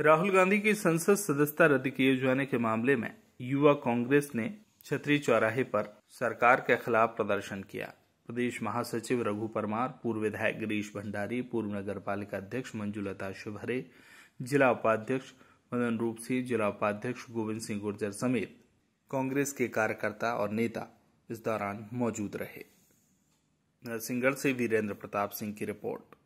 राहुल गांधी की संसद सदस्यता रद्द किए जाने के मामले में युवा कांग्रेस ने छतरी चौराहे पर सरकार के खिलाफ प्रदर्शन किया प्रदेश महासचिव रघु परमार पूर्व विधायक गिरीश भंडारी पूर्व नगर पालिका अध्यक्ष मंजुलता शिवहरे जिला उपाध्यक्ष मदन रूप सिंह जिला उपाध्यक्ष गोविंद सिंह गुर्जर समेत कांग्रेस के कार्यकर्ता और नेता इस दौरान मौजूद रहे नरसिंहगढ़ से वीरेंद्र प्रताप सिंह की रिपोर्ट